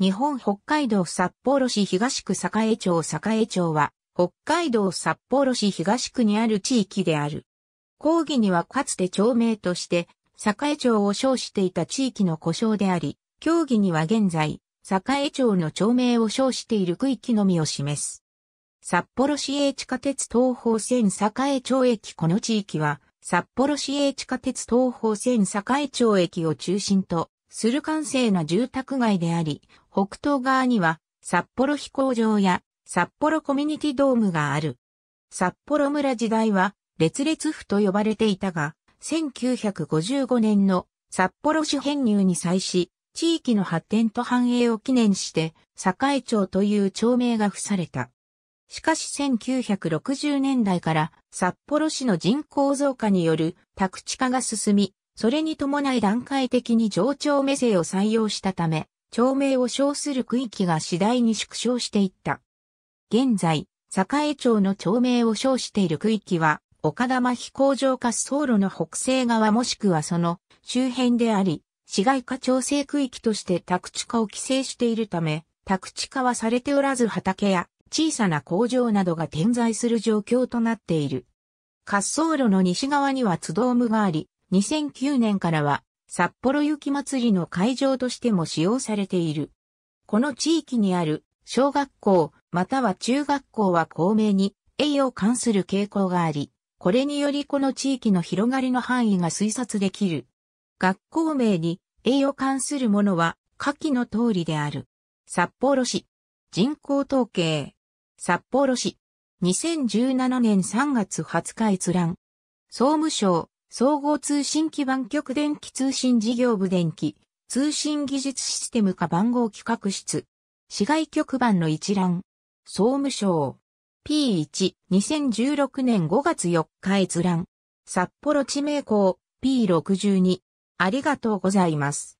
日本北海道札幌市東区栄町栄町は、北海道札幌市東区にある地域である。講義にはかつて町名として、栄町を称していた地域の故障であり、競技には現在、栄町の町名を称している区域のみを示す。札幌市営地下鉄東方線栄町駅この地域は、札幌市営地下鉄東方線栄町駅を中心とする閑静な住宅街であり、北東側には札幌飛行場や札幌コミュニティドームがある。札幌村時代は列列府と呼ばれていたが、1955年の札幌市編入に際し、地域の発展と繁栄を記念して、栄町という町名が付された。しかし1960年代から札幌市の人口増加による宅地化が進み、それに伴い段階的に上長目線を採用したため、町名を称する区域が次第に縮小していった。現在、栄町の町名を称している区域は、岡玉飛行場滑走路の北西側もしくはその周辺であり、市街化調整区域として宅地化を規制しているため、宅地化はされておらず畑や小さな工場などが点在する状況となっている。滑走路の西側には津道ーがあり、2009年からは札幌雪まつりの会場としても使用されている。この地域にある小学校または中学校は公明に栄養関する傾向があり、これによりこの地域の広がりの範囲が推察できる。学校名に栄養関するものは下記の通りである。札幌市人口統計札幌市2017年3月20日閲覧総務省総合通信基盤局電気通信事業部電気、通信技術システム化番号企画室。市外局番の一覧。総務省。P1、2016年5月4日閲覧。札幌地名校、P62。ありがとうございます。